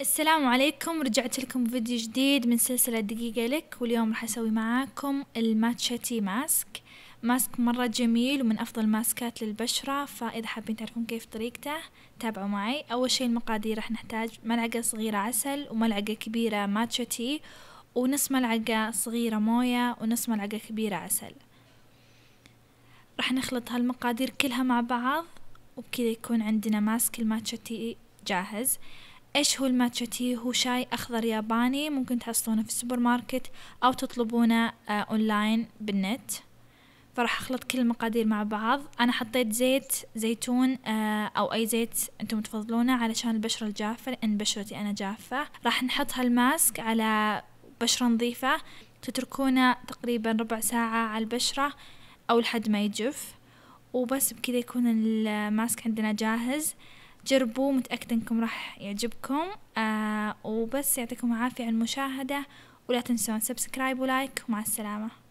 السلام عليكم رجعت لكم فيديو جديد من سلسلة دقيقة لك واليوم راح اسوي معاكم الماتشاتي ماسك ماسك مرة جميل ومن افضل ماسكات للبشرة فاذا حابين تعرفون كيف طريقته تابعوا معي اول شي المقادير راح نحتاج ملعقة صغيرة عسل وملعقة كبيرة ماتشاتي ونص ملعقة صغيرة موية ونص ملعقة كبيرة عسل راح نخلط هالمقادير كلها مع بعض وبكذا يكون عندنا ماسك الماتشاتي جاهز ايش هو تي هو شاي اخضر ياباني ممكن تحصلونه في السوبر ماركت او تطلبونه آه، اونلاين بالنت فراح اخلط كل المقادير مع بعض انا حطيت زيت زيتون آه، او اي زيت انتم تفضلونه علشان البشرة الجافة لان بشرتي انا جافة راح نحط هالماسك على بشرة نظيفة تتركونه تقريبا ربع ساعة على البشرة او لحد ما يجف وبس بكذا يكون الماسك عندنا جاهز جربوا متأكدة انكم راح يعجبكم آه وبس يعطيكم العافية على المشاهدة ولا تنسون سبسكرايب ولايك ومع السلامة